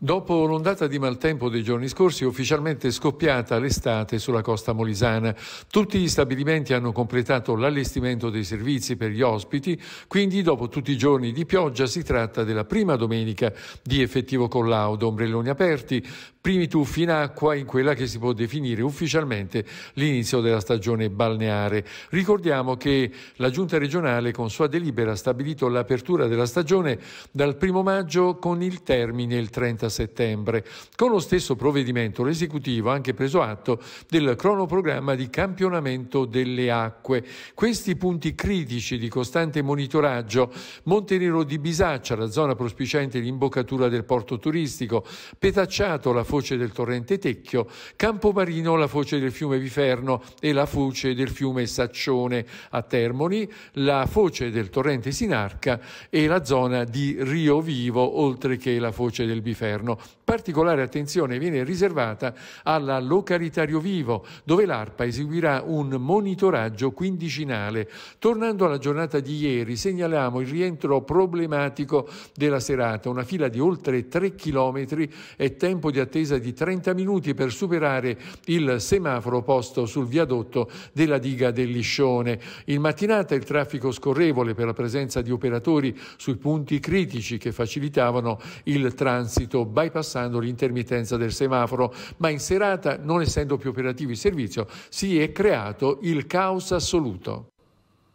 Dopo l'ondata di maltempo dei giorni scorsi, è ufficialmente scoppiata l'estate sulla costa molisana, tutti gli stabilimenti hanno completato l'allestimento dei servizi per gli ospiti, quindi dopo tutti i giorni di pioggia si tratta della prima domenica di effettivo collaudo, ombrelloni aperti, primi tuffi in acqua in quella che si può definire ufficialmente l'inizio della stagione balneare. Ricordiamo che la Giunta regionale con sua delibera ha stabilito l'apertura della stagione dal primo maggio con il termine il 30 30 settembre. Con lo stesso provvedimento l'esecutivo ha anche preso atto del cronoprogramma di campionamento delle acque. Questi punti critici di costante monitoraggio, Montenero di Bisaccia, la zona prospiciente l'imboccatura del porto turistico, Petacciato, la foce del torrente Tecchio, Campomarino, la foce del fiume Viferno e la foce del fiume Saccione a Termoni, la foce del torrente Sinarca e la zona di Rio Vivo, oltre che la foce del Biferno governo, particolare attenzione viene riservata alla località Rio vivo, dove l'ARPA eseguirà un monitoraggio quindicinale. Tornando alla giornata di ieri, segnaliamo il rientro problematico della serata, una fila di oltre 3 km e tempo di attesa di 30 minuti per superare il semaforo posto sul viadotto della diga del Liscione. In mattinata il traffico scorrevole per la presenza di operatori sui punti critici che facilitavano il transito bypassando l'intermittenza del semaforo, ma in serata, non essendo più operativo il servizio, si è creato il caos assoluto.